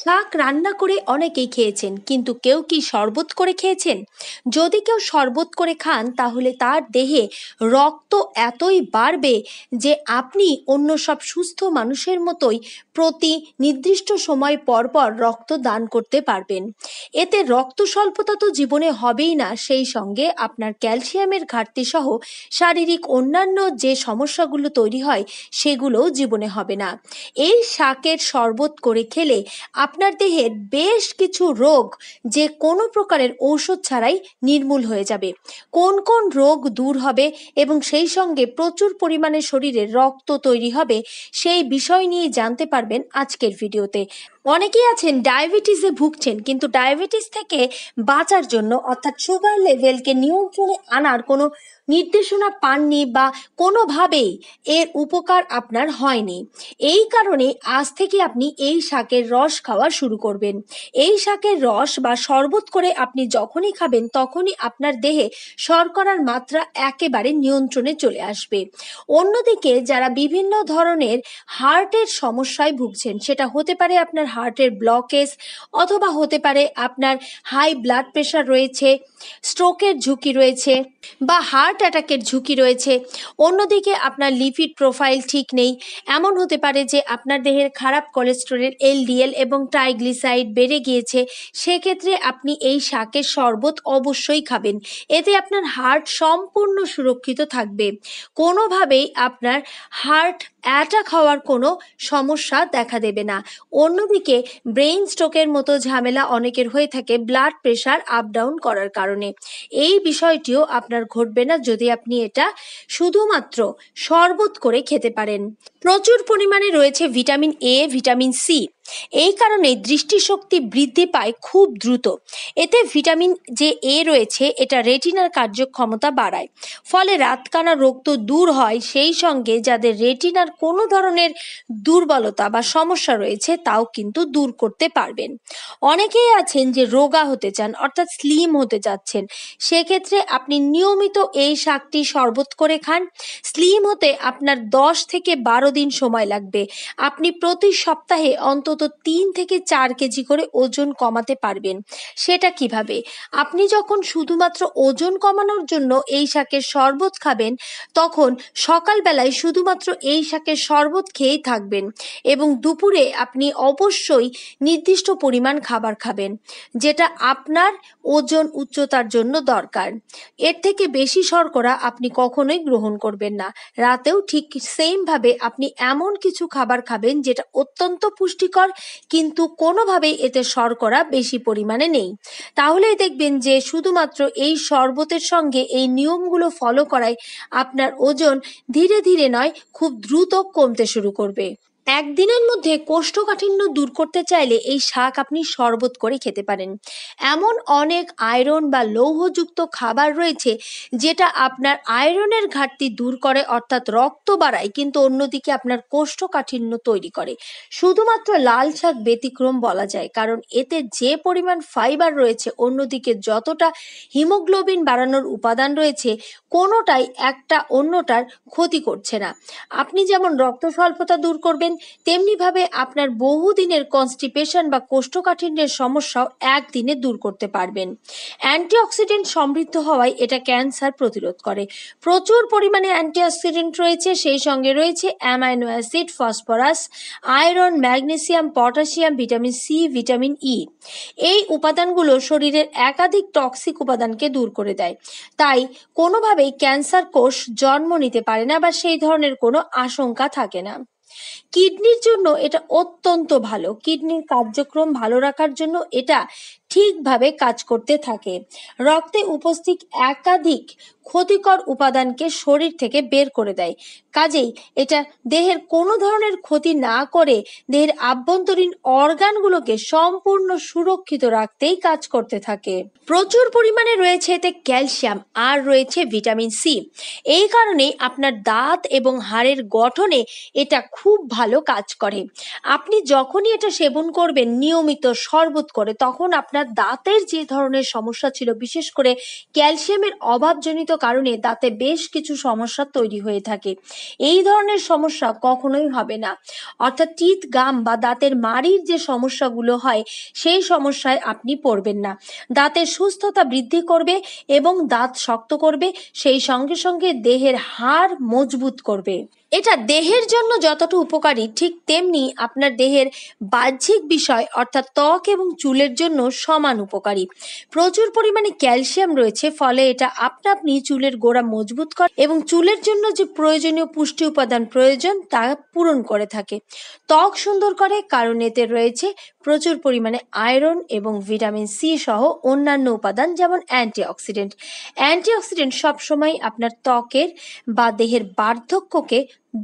শাক রান্না করে অনেকেই খেয়েছেন কিন্তু কেউ কি শরবত করে খেয়েছেন যদি কেউ শরবত করে খান তাহলে তার দেহে রক্ত এতই বাড়বে যে আপনি অন্য সব সুস্থ মানুষের মতোই প্রতি নির্দিষ্ট সময় পরপর রক্ত দান করতে পারবেন এতে রক্ত স্বল্পতা তো জীবনে হবেই না সেই সঙ্গে আপনার ক্যালসিয়ামের ঘাটতি সহ শারীরিক অন্যান্য যে সমস্যাগুলো তৈরি হয় সেগুলোও জীবনে হবে না এই শাকের শরবত করে খেলে আপনার দেহে বেশ কিছু রোগ যে কোনো প্রকারের ঔষধ ছাড়াই নির্মূল হয়ে যাবে কোন কোন রোগ দূর হবে এবং সেই সঙ্গে প্রচুর পরিমাণে শরীরে রক্ত তৈরি হবে সেই বিষয় নিয়ে জানতে পারবেন আজকের ভিডিওতে অনেকেই আছেন ডায়াবেটিসে ভুগছেন কিন্তু ডায়াবেটিস থেকে বাঁচার জন্য অর্থাৎ সুগার লেভেলকে নিয়ন্ত্রণে আনার কোনো নির্দেশনা পাননি বা কোনোভাবেই এর উপকার আপনার হয়নি এই কারণে আজ থেকে আপনি এই শাকের রস খাওয়া শুরু করবেন এই শাকের রস বা শরবত করে আপনি যখনই খাবেন তখনই আপনার দেহে শর্করার মাত্রা একেবারে নিয়ন্ত্রণে চলে আসবে অন্যদিকে যারা বিভিন্ন ধরনের হার্টের সমস্যায় ভুগছেন সেটা হতে পারে আপনার হার্টের ব্লকেজ অথবা হতে পারে আপনার হাই ব্লাড প্রেশার রয়েছে স্ট্রোকের ঝুঁকি রয়েছে বা হার্ট অ্যাটাকের ঝুঁকি রয়েছে অন্যদিকে আপনার লিপিড প্রোফাইল ঠিক নেই এমন হতে পারে যে আপনার দেহের খারাপ কোলেস্ট্রলের এলডিএল এবং ট্রাইগ্লিসাইড বেড়ে গিয়েছে সেক্ষেত্রে আপনি এই শাকের শরবত অবশ্যই খাবেন এতে আপনার হার্ট সম্পূর্ণ সুরক্ষিত থাকবে কোনোভাবেই আপনার হার্ট অ্যাটাক হওয়ার কোনো সমস্যা দেখা দেবে না অন্যদিকে অন্যদিকে ব্রেইন স্ট্রোকের মতো ঝামেলা অনেকের হয়ে থাকে ব্লাড প্রেশার আপ ডাউন করার কারণে এই বিষয়টিও আপনার ঘটবে না যদি আপনি এটা শুধুমাত্র শরবত করে খেতে পারেন প্রচুর পরিমাণে রয়েছে ভিটামিন এ ভিটামিন সি এই কারণে দৃষ্টিশক্তি বৃদ্ধি পায় খুব দ্রুত এতে ভিটামিন যে এ রয়েছে এটা রেটিনার কার্যক্ষমতা বাড়ায় ফলে রাতকানা রোগ তো দূর হয় সেই সঙ্গে যাদের রেটিনার কোনো ধরনের দুর্বলতা বা সমস্যা রয়েছে তাও কিন্তু দূর করতে পারবেন অনেকেই আছেন যে রোগা হতে চান অর্থাৎ স্লিম হতে চাচ্ছেন সেক্ষেত্রে আপনি নিয়মিত এই শাকটি শরবত করে খান স্লিম হতে আপনার দশ থেকে বারো দিন সময় লাগবে আপনি প্রতি সপ্তাহে অন্তত অন্তত তিন থেকে চার কেজি করে ওজন কমাতে পারবেন সেটা কিভাবে আপনি যখন শুধুমাত্র ওজন কমানোর জন্য এই শাকের শরবত খাবেন তখন সকালবেলায় শুধুমাত্র এই শাকের শরবত খেয়েই থাকবেন এবং দুপুরে আপনি অবশ্যই নির্দিষ্ট পরিমাণ খাবার খাবেন যেটা আপনার ওজন উচ্চতার জন্য দরকার এর থেকে বেশি শর্করা আপনি কখনোই গ্রহণ করবেন না রাতেও ঠিক সেমভাবে আপনি এমন কিছু খাবার খাবেন যেটা অত্যন্ত পুষ্টিকর স্বাস্থ্যকর কিন্তু কোনোভাবেই এতে শর্করা বেশি পরিমাণে নেই তাহলে দেখবেন যে শুধুমাত্র এই শরবতের সঙ্গে এই নিয়মগুলো ফলো করায় আপনার ওজন ধীরে ধীরে নয় খুব দ্রুত কমতে শুরু করবে একদিনের মধ্যে কোষ্ঠকাঠিন্য দূর করতে চাইলে এই শাক আপনি শরবত করে খেতে পারেন এমন অনেক আয়রন বা লৌহযুক্ত খাবার রয়েছে যেটা আপনার আয়রনের ঘাটতি দূর করে অর্থাৎ রক্ত বাড়ায় কিন্তু অন্যদিকে আপনার কোষ্ঠকাঠিন্য তৈরি করে শুধুমাত্র লাল শাক ব্যতিক্রম বলা যায় কারণ এতে যে পরিমাণ ফাইবার রয়েছে অন্যদিকে যতটা হিমোগ্লোবিন বাড়ানোর উপাদান রয়েছে কোনোটাই একটা অন্যটার ক্ষতি করছে না আপনি যেমন রক্ত স্বল্পতা দূর করবেন তেমনি তেমনিভাবে আপনার বহুদিনের কনস্টিপেশন বা কোষ্ঠকাঠিন্যের সমস্যাও একদিনে দূর করতে পারবেন অ্যান্টিঅক্সিডেন্ট সমৃদ্ধ হওয়ায় এটা ক্যান্সার প্রতিরোধ করে প্রচুর পরিমাণে অ্যান্টিঅক্সিডেন্ট রয়েছে সেই সঙ্গে রয়েছে amino acid phosphorus iron magnesium potassium vitamin C vitamin E এই উপাদানগুলো শরীরের একাধিক টক্সিক উপাদানকে দূর করে দেয় তাই কোনোভাবেই ক্যান্সার কোষ জন্ম নিতে পারে না বা সেই ধরনের কোনো আশঙ্কা থাকে না কিডনির জন্য এটা অত্যন্ত ভালো কিডনির কার্যক্রম ভালো রাখার জন্য এটা ঠিকভাবে কাজ করতে থাকে রক্তে উপস্থিত একাধিক ক্ষতিকর উপাদানকে শরীর থেকে বের করে দেয় কাজেই এটা দেহের কোনো ধরনের ক্ষতি না করে দেহের আভ্যন্তরীণ অর্গানগুলোকে সম্পূর্ণ সুরক্ষিত রাখতেই কাজ করতে থাকে প্রচুর পরিমাণে রয়েছে এতে ক্যালসিয়াম আর রয়েছে ভিটামিন সি এই কারণে আপনার দাঁত এবং হাড়ের গঠনে এটা খুব ভালো কাজ করে আপনি যখনই এটা সেবন করবেন নিয়মিত শরবত করে তখন আপনার দাঁতের যে ধরনের সমস্যা ছিল বিশেষ করে ক্যালসিয়ামের অভাবজনিত কারণে দাঁতে বেশ কিছু সমস্যা তৈরি হয়ে থাকে এই ধরনের সমস্যা কখনোই হবে না অর্থাৎ টিথ গাম বা দাঁতের মাড়ির যে সমস্যাগুলো হয় সেই সমস্যায় আপনি পড়বেন না দাঁতের সুস্থতা বৃদ্ধি করবে এবং দাঁত শক্ত করবে সেই সঙ্গে সঙ্গে দেহের হাড় মজবুত করবে এটা দেহের জন্য যতটা উপকারী ঠিক তেমনি আপনার দেহের বাহ্যিক বিষয় অর্থাৎ ত্বক এবং চুলের জন্য সমান উপকারী প্রচুর পরিমাণে ক্যালসিয়াম রয়েছে ফলে এটা আপনা আপনি চুলের গোড়া মজবুত করে এবং চুলের জন্য যে প্রয়োজনীয় পুষ্টি উপাদান প্রয়োজন তা পূরণ করে থাকে ত্বক সুন্দর করে কারণ এতে রয়েছে প্রচুর পরিমাণে আয়রন এবং ভিটামিন সি সহ অন্যান্য উপাদান যেমন অ্যান্টিঅক্সিডেন্ট অ্যান্টিঅক্সিডেন্ট সবসময় আপনার ত্বকের বা দেহের বার্ধক্যকে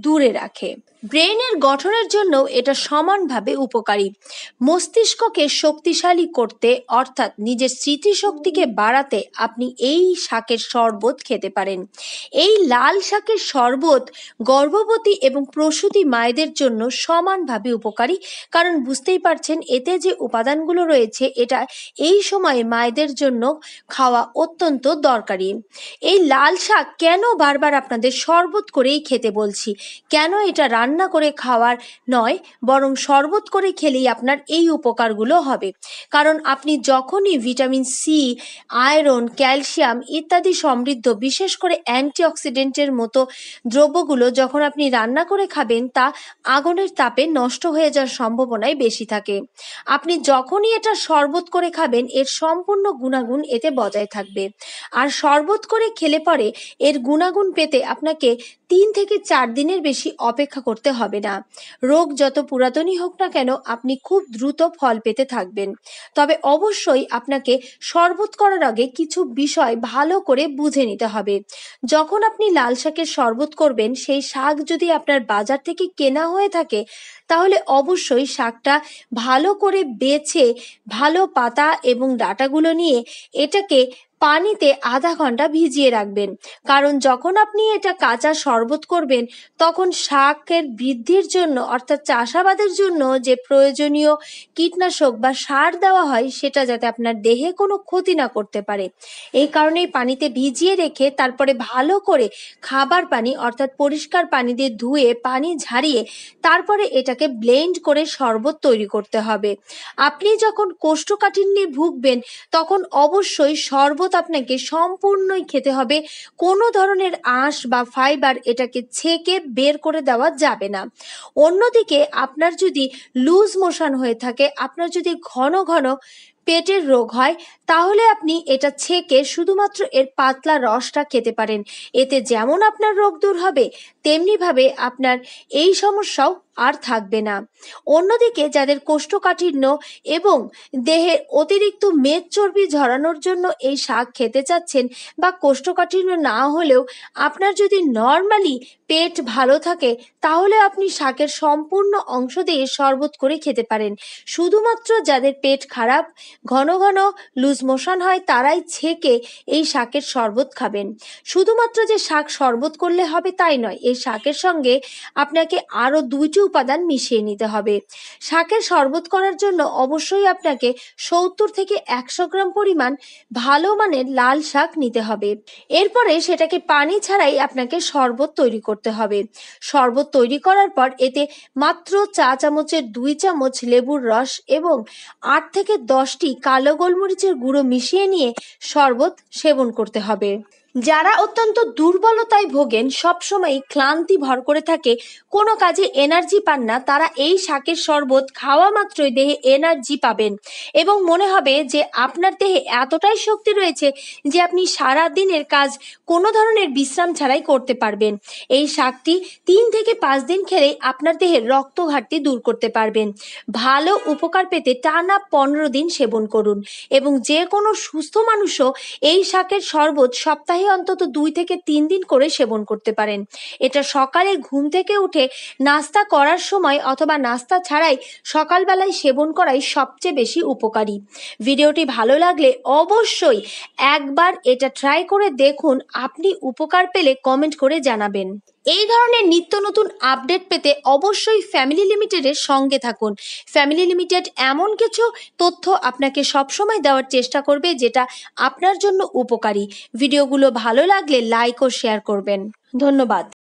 দূরে রাখে ব্রেনের গঠনের জন্য এটা সমানভাবে উপকারী মস্তিষ্ককে শক্তিশালী করতে অর্থাৎ নিজের স্মৃতিশক্তিকে বাড়াতে আপনি এই শাকের শরবত খেতে পারেন এই লাল শাকের শরবত গর্ভবতী এবং প্রসূতি মায়েদের জন্য সমানভাবে উপকারী কারণ বুঝতেই পারছেন এতে যে উপাদানগুলো রয়েছে এটা এই সময়ে মায়েদের জন্য খাওয়া অত্যন্ত দরকারি এই লাল শাক কেন বারবার আপনাদের শরবত করেই খেতে বলছি কেন এটা রান্না করে খাওয়ার নয় বরং শরবত করে খেলেই আপনার এই উপকারগুলো হবে কারণ আপনি যখনই ভিটামিন সি আয়রন ক্যালসিয়াম ইত্যাদি সমৃদ্ধ বিশেষ করে অ্যান্টিঅক্সিডেন্টের মতো দ্রব্যগুলো যখন আপনি রান্না করে খাবেন তা আগুনের তাপে নষ্ট হয়ে যাওয়ার সম্ভাবনাই বেশি থাকে আপনি যখনই এটা শরবত করে খাবেন এর সম্পূর্ণ গুণাগুণ এতে বজায় থাকবে আর শরবত করে খেলে পরে এর গুণাগুণ পেতে আপনাকে তিন থেকে চার দিন দিনের বেশি অপেক্ষা করতে হবে না রোগ যত পুরাতনই হোক না কেন আপনি খুব দ্রুত ফল পেতে থাকবেন তবে অবশ্যই আপনাকে শরবত করার আগে কিছু বিষয় ভালো করে বুঝে নিতে হবে যখন আপনি লাল শাকের শরবত করবেন সেই শাক যদি আপনার বাজার থেকে কেনা হয়ে থাকে তাহলে অবশ্যই শাকটা ভালো করে বেছে ভালো পাতা এবং ডাটাগুলো নিয়ে এটাকে পানিতে আধা ঘন্টা ভিজিয়ে রাখবেন কারণ যখন আপনি এটা কাঁচা শরবত করবেন তখন শাকের বৃদ্ধির জন্য অর্থাৎ চাষাবাদের জন্য যে প্রয়োজনীয় কীটনাশক বা সার দেওয়া হয় সেটা যাতে আপনার দেহে কোনো ক্ষতি না করতে পারে এই কারণেই পানিতে ভিজিয়ে রেখে তারপরে ভালো করে খাবার পানি অর্থাৎ পরিষ্কার পানি দিয়ে ধুয়ে পানি ঝারিয়ে তারপরে এটাকে ব্লেন্ড করে শরবত তৈরি করতে হবে আপনি যখন কোষ্ঠকাঠিন্যে ভুগবেন তখন অবশ্যই শরবত দুধ আপনাকে সম্পূর্ণই খেতে হবে কোনো ধরনের আঁশ বা ফাইবার এটাকে ছেঁকে বের করে দেওয়া যাবে না অন্যদিকে আপনার যদি লুজ মোশন হয়ে থাকে আপনার যদি ঘন ঘন পেটের রোগ হয় তাহলে আপনি এটা ছেঁকে শুধুমাত্র এর পাতলা রসটা খেতে পারেন এতে যেমন আপনার রোগ দূর হবে তেমনিভাবে আপনার এই সমস্যাও আর থাকবে না অন্যদিকে যাদের কোষ্ঠকাঠিন্য এবং দেহের অতিরিক্ত মেদ চর্বি ঝরানোর জন্য এই শাক খেতে চাচ্ছেন বা কোষ্ঠকাঠিন্য না হলেও আপনার যদি নর্মালি পেট ভালো থাকে তাহলে আপনি শাকের সম্পূর্ণ অংশ দিয়ে শরবত করে খেতে পারেন শুধুমাত্র যাদের পেট খারাপ ঘন ঘন লুজ মোশন হয় তারাই ছেঁকে এই শাকের শরবত খাবেন শুধুমাত্র যে শাক শরবত করলে হবে তাই নয় এই শাকের সঙ্গে আপনাকে আরও দুইটি উপাদান মিশিয়ে নিতে হবে শাকের শরবত করার জন্য অবশ্যই আপনাকে সত্তর থেকে একশো গ্রাম পরিমাণ ভালো মানের লাল শাক নিতে হবে এরপরে সেটাকে পানি ছাড়াই আপনাকে শরবত তৈরি করতে হবে শরবত তৈরি করার পর এতে মাত্র চা চামচের দুই চামচ লেবুর রস এবং আট থেকে দশটি কালো গোলমরিচের গুঁড়ো মিশিয়ে নিয়ে শরবত সেবন করতে হবে যারা অত্যন্ত দুর্বলতায় ভোগেন সবসময়ই ক্লান্তি ভর করে থাকে কোনো কাজে এনার্জি পান না তারা এই শাকের শরবত খাওয়া মাত্রই দেহে এনার্জি পাবেন এবং মনে হবে যে আপনার দেহে এতটাই শক্তি রয়েছে যে আপনি সারা দিনের কাজ কোনো ধরনের বিশ্রাম ছাড়াই করতে পারবেন এই শাকটি তিন থেকে পাঁচ দিন খেলে আপনার দেহের রক্ত ঘাটতি দূর করতে পারবেন ভালো উপকার পেতে টানা পনেরো দিন সেবন করুন এবং যে কোনো সুস্থ মানুষও এই শাকের শরবত সপ্তাহে অন্তত দুই থেকে তিন দিন করে সেবন করতে পারেন এটা সকালে ঘুম থেকে উঠে নাস্তা করার সময় অথবা নাস্তা ছাড়াই সকালবেলায় সেবন করাই সবচেয়ে বেশি উপকারী ভিডিওটি ভালো লাগলে অবশ্যই একবার এটা ট্রাই করে দেখুন আপনি উপকার পেলে কমেন্ট করে জানাবেন এই ধরনের নিত্য নতুন আপডেট পেতে অবশ্যই ফ্যামিলি লিমিটেডের সঙ্গে থাকুন ফ্যামিলি লিমিটেড এমন কিছু তথ্য আপনাকে সবসময় দেওয়ার চেষ্টা করবে যেটা আপনার জন্য উপকারী ভিডিওগুলো ভালো লাগলে লাইক ও শেয়ার করবেন ধন্যবাদ